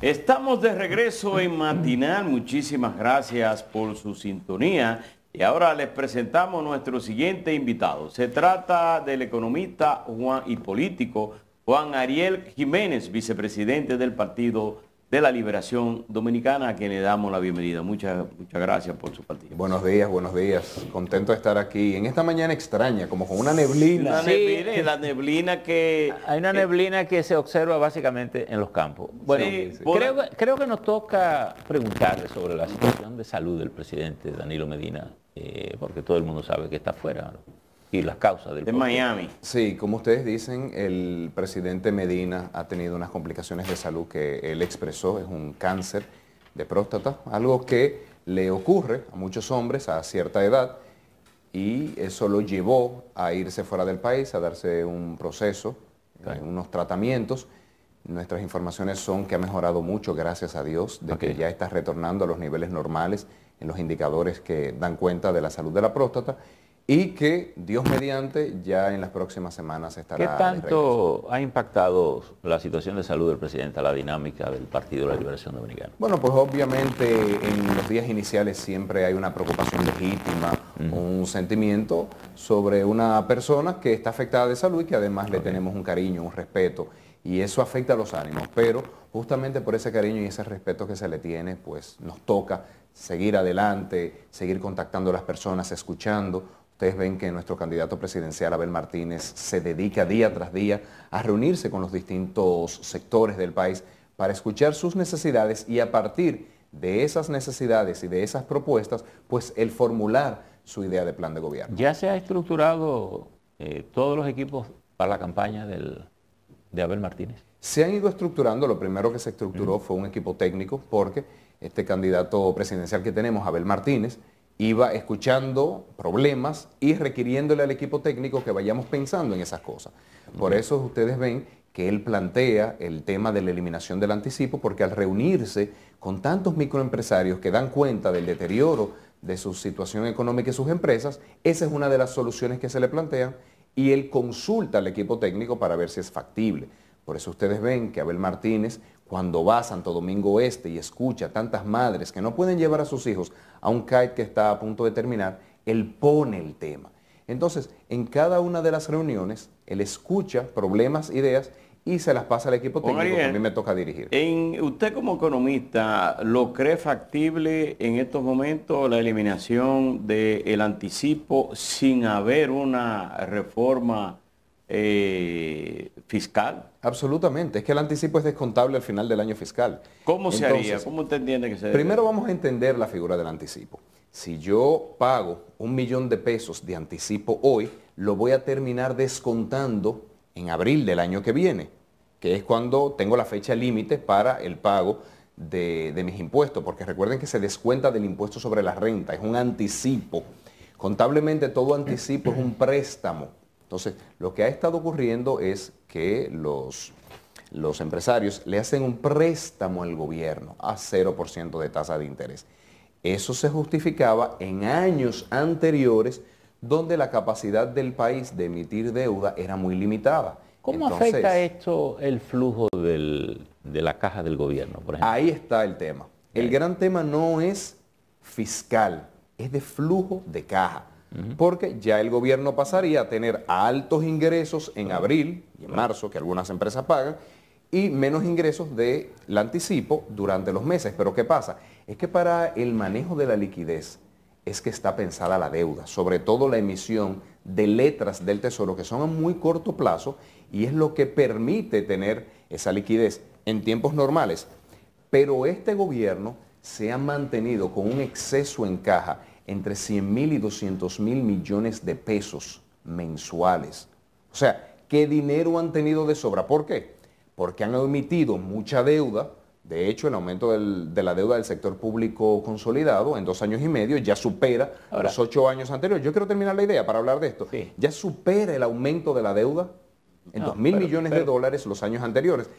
Estamos de regreso en Matinal. Muchísimas gracias por su sintonía. Y ahora les presentamos nuestro siguiente invitado. Se trata del economista y político Juan Ariel Jiménez, vicepresidente del Partido de la Liberación Dominicana, a quien le damos la bienvenida. Muchas, muchas gracias por su participación. Buenos días, buenos días. Contento de estar aquí en esta mañana extraña, como con una neblina. Sí, La neblina, que... Hay una neblina que se observa básicamente en los campos. Bueno, creo, que nos toca preguntarle sobre la situación de salud del presidente Danilo Medina, eh, porque todo el mundo sabe que está afuera y las causas del En Miami. Sí, como ustedes dicen, el presidente Medina ha tenido unas complicaciones de salud que él expresó, es un cáncer de próstata, algo que le ocurre a muchos hombres a cierta edad y eso lo llevó a irse fuera del país, a darse un proceso, eh, unos tratamientos. Nuestras informaciones son que ha mejorado mucho, gracias a Dios, de que ya está retornando a los niveles normales en los indicadores que dan cuenta de la salud de la próstata y que Dios mediante ya en las próximas semanas estará. ¿Qué tanto ha impactado la situación de salud del presidente a la dinámica del Partido de la Liberación Dominicana? Bueno, pues obviamente en los días iniciales siempre hay una preocupación legítima, un sentimiento sobre una persona que está afectada de salud y que además le tenemos un cariño, un respeto. Y eso afecta a los ánimos, pero justamente por ese cariño y ese respeto que se le tiene, pues nos toca seguir adelante, seguir contactando a las personas, escuchando Ustedes ven que nuestro candidato presidencial Abel Martínez se dedica día tras día a reunirse con los distintos sectores del país para escuchar sus necesidades y a partir de esas necesidades y de esas propuestas, pues el formular su idea de plan de gobierno. Ya se ha estructurado eh, todos los equipos para la campaña de Abel Martínez. Se han ido estructurando, lo primero que se estructuró fue un equipo técnico, porque este candidato presidencial que tenemos, Abel Martínez, iba escuchando problemas y requiriéndole al equipo técnico que vayamos pensando en esas cosas. Por eso ustedes ven que él plantea el tema de la eliminación del anticipo, porque al reunirse con tantos microempresarios que dan cuenta del deterioro de su situación económica y sus empresas, esa es una de las soluciones que se le plantean y él consulta al equipo técnico para ver si es factible. Por eso ustedes ven que Abel Martínez cuando va a Santo Domingo Este y escucha a tantas madres que no pueden llevar a sus hijos a un kite que está a punto de terminar, él pone el tema. Entonces, en cada una de las reuniones, él escucha problemas, ideas y se las pasa al equipo técnico que a mí me toca dirigir. En, ¿Usted como economista lo cree factible en estos momentos la eliminación del anticipo sin haber una reforma eh, fiscal. Absolutamente, es que el anticipo es descontable al final del año fiscal. ¿Cómo se haría? ¿Cómo usted entiende que se Primero vamos a entender la figura del anticipo. Si yo pago un millón de pesos de anticipo hoy, lo voy a terminar descontando en abril del año que viene, que es cuando tengo la fecha límite para el pago de, de, mis impuestos, porque recuerden que se descuenta del impuesto sobre la renta, es un anticipo. Contablemente todo anticipo es un préstamo entonces, lo que ha estado ocurriendo es que los, empresarios le hacen un préstamo al gobierno a 0% de tasa de interés. Eso se justificaba en años anteriores donde la capacidad del país de emitir deuda era muy limitada. ¿Cómo afecta esto el flujo de la caja del gobierno, Ahí está el tema. El eh. gran tema no es fiscal, es de flujo de caja porque ya el gobierno pasaría a tener altos ingresos en abril y en marzo, que algunas empresas pagan, y menos ingresos del de anticipo durante los meses. Pero ¿qué pasa? Es que para el manejo de la liquidez es que está pensada la deuda, sobre todo la emisión de letras del Tesoro, que son a muy corto plazo, y es lo que permite tener esa liquidez en tiempos normales. Pero este gobierno se ha mantenido con un exceso en caja entre 100 mil y 200 mil millones de pesos mensuales. O sea, ¿qué dinero han tenido de sobra? ¿Por qué? Porque han emitido mucha deuda. De hecho, el aumento de la deuda del sector público consolidado en dos años y medio ya supera los ocho años anteriores. Yo quiero terminar la idea para hablar de esto. Ya supera el aumento de la deuda en dos mil millones de dólares los años anteriores.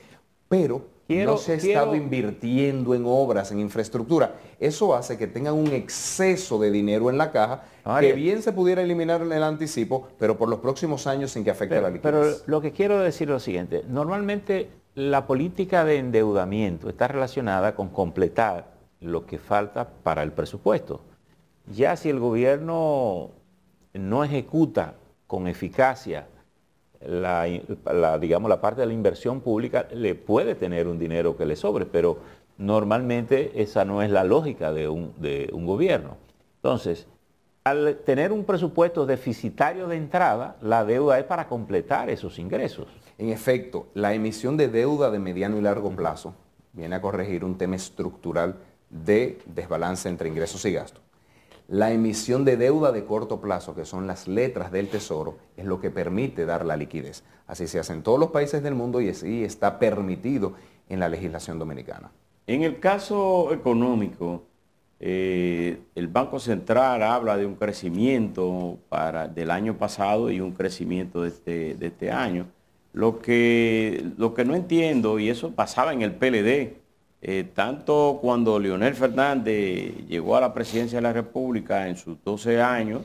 Pero no se ha estado invirtiendo en obras, en infraestructura. Eso hace que tengan un exceso de dinero en la caja, que bien se pudiera eliminar el anticipo, pero por los próximos años sin que afecte a la liquidez. Pero lo que quiero decir es lo siguiente. Normalmente la política de endeudamiento está relacionada con completar lo que falta para el presupuesto. Ya si el gobierno no ejecuta con eficacia la, digamos, la parte de la inversión pública le puede tener un dinero que le sobre, pero normalmente esa no es la lógica de un, de un gobierno. Entonces, al tener un presupuesto deficitario de entrada, la deuda es para completar esos ingresos. En efecto, la emisión de deuda de mediano y largo plazo viene a corregir un tema estructural de desbalance entre ingresos y gastos. La emisión de deuda de corto plazo, que son las letras del tesoro, es lo que permite dar la liquidez. Así se hace en todos los países del mundo y así está permitido en la legislación dominicana. En el caso económico, eh, el Banco Central habla de un crecimiento del año pasado y un crecimiento de este, este año. lo que no entiendo, y eso pasaba en el PLD, eh, tanto cuando Leonel Fernández llegó a la presidencia de la República en sus 12 años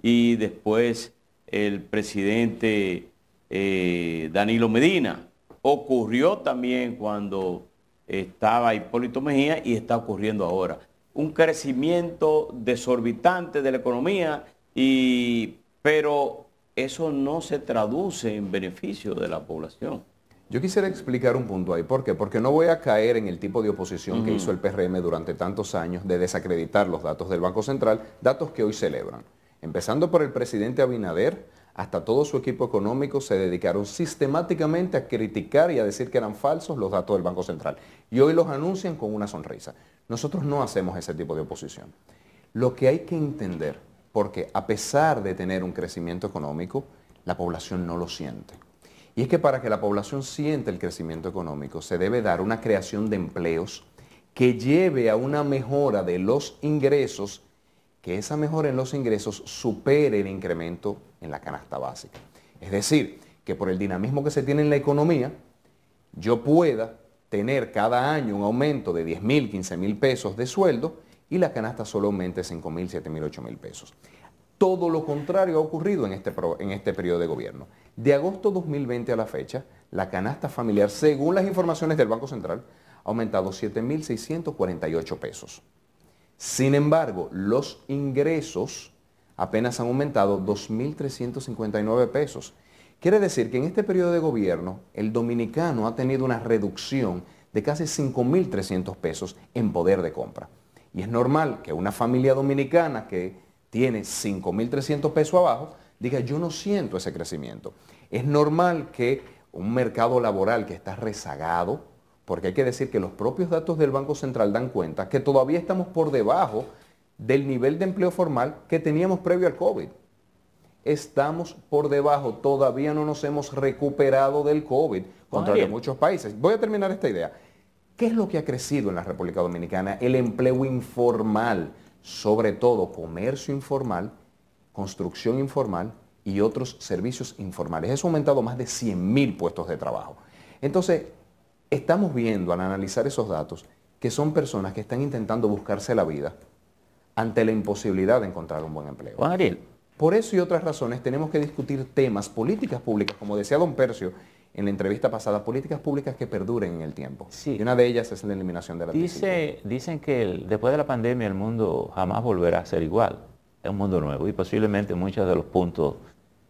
y después el presidente eh, Danilo Medina. Ocurrió también cuando estaba Hipólito Mejía y está ocurriendo ahora. Un crecimiento desorbitante de la economía, pero eso no se traduce en beneficio de la población. Yo quisiera explicar un punto ahí. ¿Por qué? Porque no voy a caer en el tipo de oposición que hizo el PRM durante tantos años de desacreditar los datos del Banco Central, datos que hoy celebran. Empezando por el presidente Abinader, hasta todo su equipo económico se dedicaron sistemáticamente a criticar y a decir que eran falsos los datos del Banco Central. Y hoy los anuncian con una sonrisa. Nosotros no hacemos ese tipo de oposición. Lo que hay que entender, porque a pesar de tener un crecimiento económico, la población no lo siente. Y es que para que la población sienta el crecimiento económico se debe dar una creación de empleos que lleve a una mejora de los ingresos, que esa mejora en los ingresos supere el incremento en la canasta básica. Es decir, que por el dinamismo que se tiene en la economía, yo pueda tener cada año un aumento de 10 mil, 15 mil pesos de sueldo y la canasta solo aumente 5 mil, 7 mil, 8 mil pesos. Todo lo contrario ha ocurrido en este, en este periodo de gobierno. De agosto 2020 a la fecha, la canasta familiar, según las informaciones del Banco Central, ha aumentado 7.648 pesos. Sin embargo, los ingresos apenas han aumentado 2.359 pesos. Quiere decir que en este periodo de gobierno, el dominicano ha tenido una reducción de casi 5.300 pesos en poder de compra. Y es normal que una familia dominicana que tiene 5.300 pesos abajo, diga yo no siento ese crecimiento. Es normal que un mercado laboral que está rezagado, porque hay que decir que los propios datos del Banco Central dan cuenta que todavía estamos por debajo del nivel de empleo formal que teníamos previo al COVID. Estamos por debajo, todavía no nos hemos recuperado del COVID, contra muchos países. Voy a terminar esta idea. ¿Qué es lo que ha crecido en la República Dominicana? El empleo informal sobre todo comercio informal, construcción informal y otros servicios informales. Eso ha aumentado más de 100.000 puestos de trabajo. Entonces, estamos viendo al analizar esos datos que son personas que están intentando buscarse la vida ante la imposibilidad de encontrar un buen empleo. Ariel. Por eso y otras razones tenemos que discutir temas, políticas públicas, como decía don Percio, en la entrevista pasada, políticas públicas que perduren en el tiempo. Y una de ellas es la eliminación de la Dice, Dicen que después de la pandemia el mundo jamás volverá a ser igual. Es un mundo nuevo y posiblemente muchos de los puntos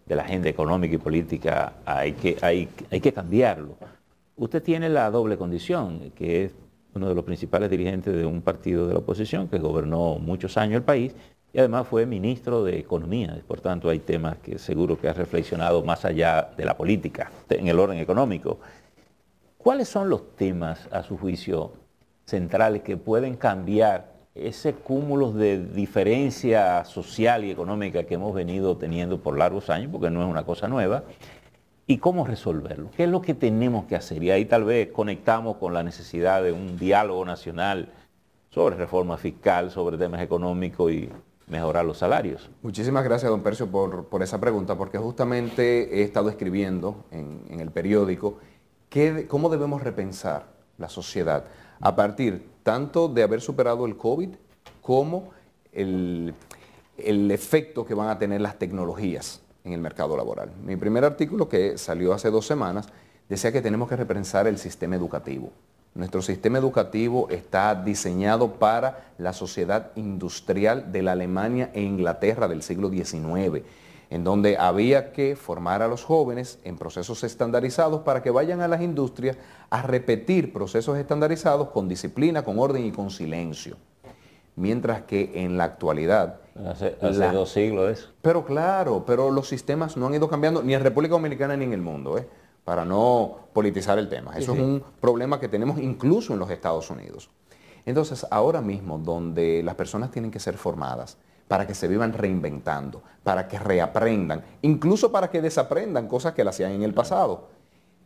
de la agenda económica y política hay que, hay, hay que cambiarlo. Usted tiene la doble condición, que es uno de los principales dirigentes de un partido de la oposición que gobernó muchos años el país, y además fue ministro de Economía, por tanto hay temas que seguro que ha reflexionado más allá de la política, en el orden económico. ¿Cuáles son los temas, a su juicio, centrales que pueden cambiar ese cúmulo de diferencia social y económica que hemos venido teniendo por largos años, porque no es una cosa nueva, y cómo resolverlo? ¿Qué es lo que tenemos que hacer? Y ahí tal vez conectamos con la necesidad de un diálogo nacional sobre reforma fiscal, sobre temas económicos y mejorar los salarios. Muchísimas gracias, don Percio, por, esa pregunta, porque justamente he estado escribiendo en, el periódico cómo debemos repensar la sociedad a partir tanto de haber superado el COVID como el, el efecto que van a tener las tecnologías en el mercado laboral. Mi primer artículo, que salió hace dos semanas, decía que tenemos que repensar el sistema educativo. Nuestro sistema educativo está diseñado para la sociedad industrial de la Alemania e Inglaterra del siglo XIX, en donde había que formar a los jóvenes en procesos estandarizados para que vayan a las industrias a repetir procesos estandarizados con disciplina, con orden y con silencio. Mientras que en la actualidad... Hace, dos siglos eso. Pero claro, pero los sistemas no han ido cambiando ni en República Dominicana ni en el mundo. ¿eh? para no politizar el tema. Eso es un problema que tenemos incluso en los Estados Unidos. Entonces, ahora mismo, donde las personas tienen que ser formadas para que se vivan reinventando, para que reaprendan, incluso para que desaprendan cosas que las hacían en el pasado,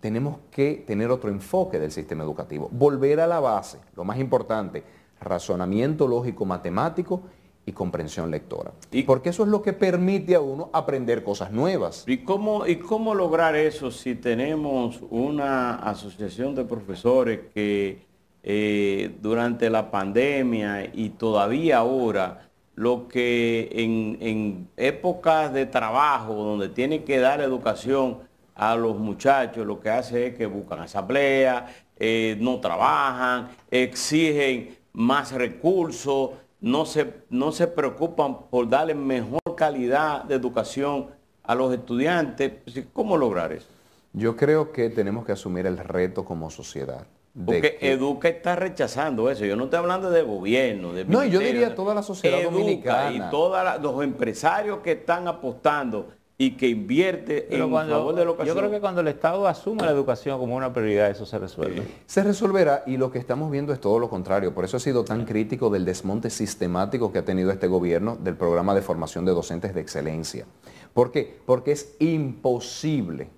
tenemos que tener otro enfoque del sistema educativo, volver a la base, lo más importante, razonamiento lógico matemático y comprensión lectora. ¿Y? Porque eso es lo que permite a uno aprender cosas nuevas. ¿Y cómo, ¿Y cómo lograr eso si tenemos una asociación de profesores que eh, durante la pandemia y todavía ahora, lo que en, épocas de trabajo donde tienen que dar educación a los muchachos, lo que hace es que buscan asamblea, eh, no trabajan, exigen más recursos, no se, no se preocupan por darle mejor calidad de educación a los estudiantes. Pues, ¿Cómo lograr eso? Yo creo que tenemos que asumir el reto como sociedad. Porque Educa está rechazando eso. Yo no estoy hablando de gobierno, de No, yo diría toda la sociedad Educa Y todos los empresarios que están apostando y que invierte en favor de la educación. Yo creo que cuando el Estado asume la educación como una prioridad, eso se resuelve. Se resolverá y lo que estamos viendo es todo lo contrario. Por eso he sido tan crítico del desmonte sistemático que ha tenido este gobierno del programa de formación de docentes de excelencia. ¿Por qué? Porque es imposible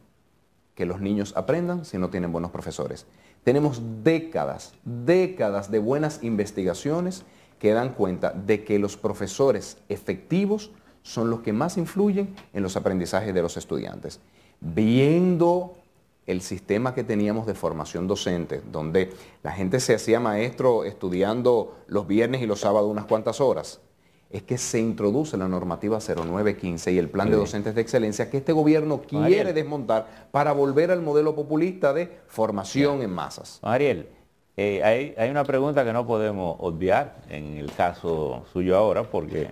que los niños aprendan si no tienen buenos profesores. Tenemos décadas, décadas de buenas investigaciones que dan cuenta de que los profesores efectivos son los que más influyen en los aprendizajes de los estudiantes. Viendo el sistema que teníamos de formación docente, donde la gente se hacía maestro estudiando los viernes y los sábados unas cuantas horas, es que se introduce la normativa 0915 y el plan de docentes de excelencia que este gobierno quiere desmontar para volver al modelo populista de formación en masas. Ariel, eh, hay, hay, una pregunta que no podemos obviar en el caso suyo ahora, porque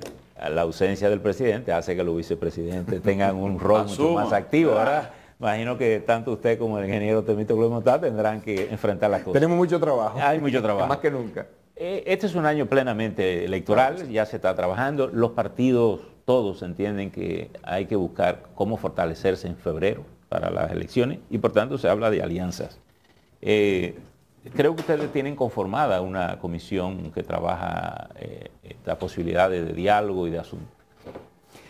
la ausencia del presidente hace que los vicepresidentes tengan un rol mucho más activo. Ahora, imagino que tanto usted como el ingeniero Temito está tendrán que enfrentar las cosas. Tenemos mucho trabajo. Hay mucho trabajo. más que nunca. Eh, este es un año plenamente electoral, ya se está trabajando. Los partidos todos entienden que hay que buscar cómo fortalecerse en febrero para las elecciones y por tanto se habla de alianzas. Eh, creo que ustedes tienen conformada una comisión que trabaja eh, las posibilidades de, diálogo y de asunto.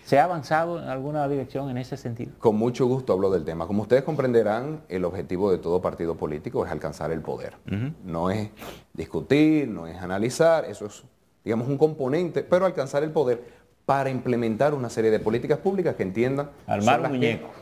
¿Se ha avanzado en alguna dirección en ese sentido? Con mucho gusto hablo del tema. Como ustedes comprenderán, el objetivo de todo partido político es alcanzar el poder. No es discutir, no es analizar, eso es, digamos, un componente, pero alcanzar el poder para implementar una serie de políticas públicas que entiendan... Armar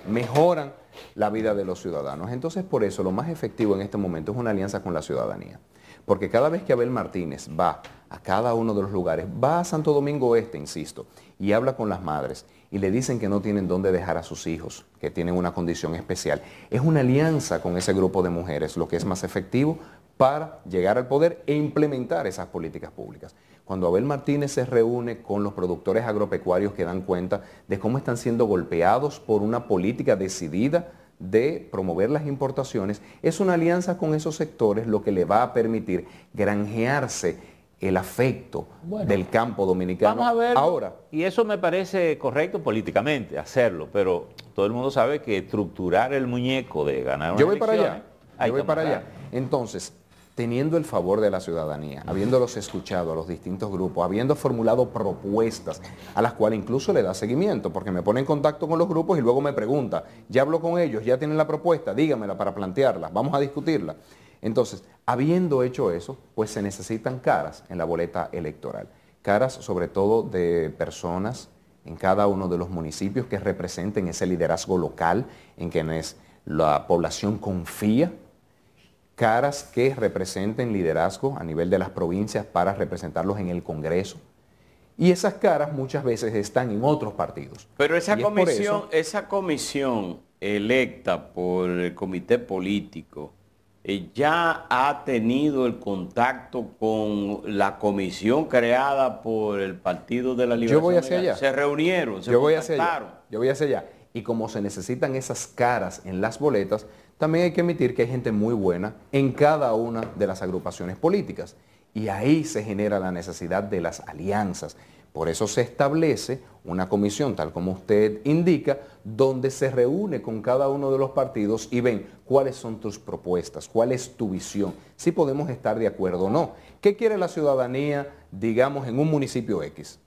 Mejoran la vida de los ciudadanos. Entonces, por eso lo más efectivo en este momento es una alianza con la ciudadanía. Porque cada vez que Abel Martínez va a cada uno de los lugares, va a Santo Domingo Este, insisto, y habla con las madres y le dicen que no tienen dónde dejar a sus hijos, que tienen una condición especial. Es una alianza con ese grupo de mujeres lo que es más efectivo para llegar al poder e implementar esas políticas públicas. Cuando Abel Martínez se reúne con los productores agropecuarios que dan cuenta de cómo están siendo golpeados por una política decidida de promover las importaciones, es una alianza con esos sectores lo que le va a permitir granjearse el afecto del campo dominicano. Vamos a ver. Ahora. Y eso me parece correcto políticamente, hacerlo, pero todo el mundo sabe que estructurar el muñeco de ganar una Yo voy para allá. Yo voy para allá. Entonces, teniendo el favor de la ciudadanía, habiéndolos escuchado a los distintos grupos, habiendo formulado propuestas a las cuales incluso le da seguimiento, porque me pone en contacto con los grupos y luego me pregunta, ya hablo con ellos, ya tienen la propuesta, dígamela para plantearla, vamos a discutirla. Entonces, habiendo hecho eso, pues se necesitan caras en la boleta electoral, caras sobre todo de personas en cada uno de los municipios que representen ese liderazgo local en quienes la población confía caras que representen liderazgo a nivel de las provincias para representarlos en el Congreso. Y esas caras muchas veces están en otros partidos. Pero esa comisión, esa comisión electa por el comité político, eh, ya ha tenido el contacto con la comisión creada por el Partido de la Libertad. Yo voy hacia allá. Se reunieron, se yo voy Yo voy hacia allá. Y como se necesitan esas caras en las boletas, también hay que admitir que hay gente muy buena en cada una de las agrupaciones políticas. Y ahí se genera la necesidad de las alianzas. Por eso se establece una comisión, tal como usted indica, donde se reúne con cada uno de los partidos y ven cuáles son tus propuestas, cuál es tu visión, si podemos estar de acuerdo o no. ¿Qué quiere la ciudadanía, digamos, en un municipio X?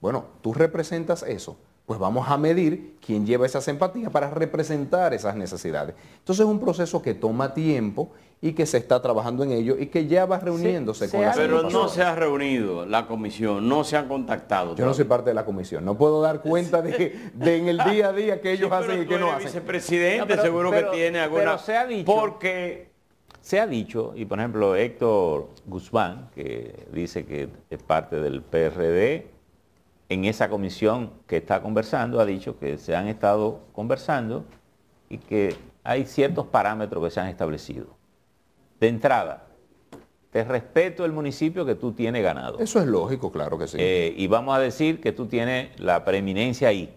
Bueno, tú representas eso pues vamos a medir quién lleva esas empatías para representar esas necesidades. Entonces es un proceso que toma tiempo y que se está trabajando en ello y que ya va reuniéndose con con Pero no se ha reunido la comisión, no se han contactado. Yo no soy parte de la comisión, no puedo dar cuenta de, que en el día a día que ellos hacen y que no hacen. Vicepresidente, no, seguro que tiene alguna. Pero se ha dicho. Porque se ha dicho, y por ejemplo Héctor Guzmán, que dice que es parte del PRD, en esa comisión que está conversando ha dicho que se han estado conversando y que hay ciertos parámetros que se han establecido. De entrada, te respeto el municipio que tú tienes ganado. Eso es lógico, claro que sí. Eh, y vamos a decir que tú tienes la preeminencia ahí.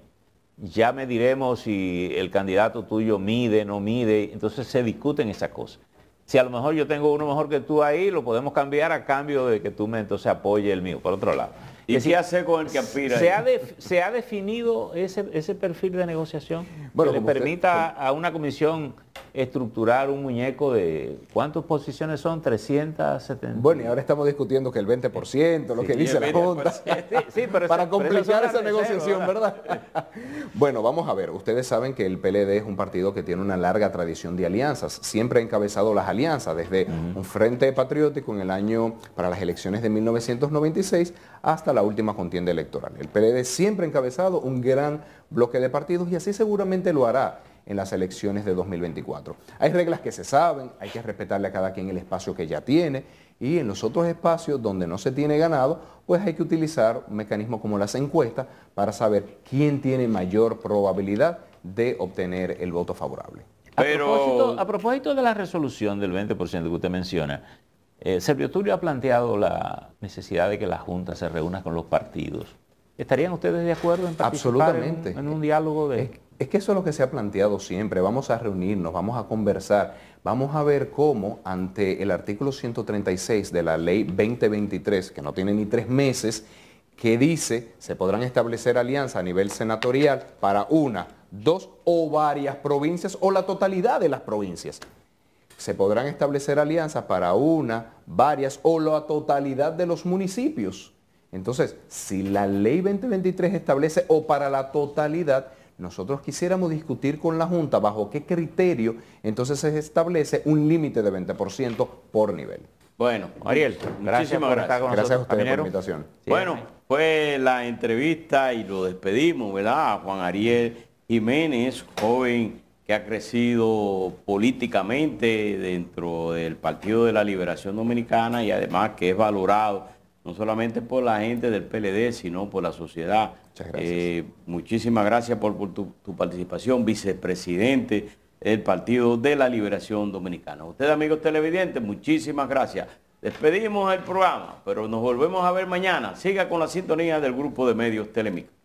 Ya me diremos si el candidato tuyo mide, no mide. Entonces se discuten esas cosas. Si a lo mejor yo tengo uno mejor que tú ahí, lo podemos cambiar a cambio de que tú me entonces apoye el mío, por otro lado. ¿Y qué hace con el que ¿Se ha, definido ese, perfil de negociación que le permita a una comisión estructurar un muñeco de cuántas posiciones son 370 bueno y ahora estamos discutiendo que el 20% lo que dice la junta para completar complicar esa negociación verdad, bueno vamos a ver ustedes saben que el PLD es un partido que tiene una larga tradición de alianzas siempre ha encabezado las alianzas desde un frente patriótico en el año para las elecciones de 1996 hasta la última contienda electoral el PLD siempre ha encabezado un gran bloque de partidos y así seguramente lo hará en las elecciones de 2024. Hay reglas que se saben, hay que respetarle a cada quien el espacio que ya tiene y en los otros espacios donde no se tiene ganado, pues hay que utilizar mecanismos como las encuestas para saber quién tiene mayor probabilidad de obtener el voto favorable. Pero... A, propósito, de la resolución del 20% que usted menciona, eh, Servio Turio ha planteado la necesidad de que la Junta se reúna con los partidos. ¿Estarían ustedes de acuerdo en participar en un diálogo de... Es que eso es lo que se ha planteado siempre. Vamos a reunirnos, vamos a conversar, vamos a ver cómo ante el artículo 136 de la ley 2023, que no tiene ni tres meses, que dice se podrán establecer alianzas a nivel senatorial para una, dos o varias provincias o la totalidad de las provincias. Se podrán establecer alianzas para una, varias o la totalidad de los municipios. Entonces, si la ley 2023 establece o para la totalidad, nosotros quisiéramos discutir con la Junta bajo qué criterio entonces se establece un límite de 20% por nivel. Bueno, Ariel, gracias gracias. a por la invitación. Bueno, fue la entrevista y lo despedimos, ¿verdad? A Juan Ariel Jiménez, joven que ha crecido políticamente dentro del Partido de la Liberación Dominicana y además que es valorado no solamente por la gente del PLD, sino por la sociedad. Muchas gracias. Eh, muchísimas gracias por, tu, participación, vicepresidente del Partido de la Liberación Dominicana. Ustedes, amigos televidentes, muchísimas gracias. Despedimos el programa, pero nos volvemos a ver mañana. Siga con la sintonía del Grupo de Medios Telemic.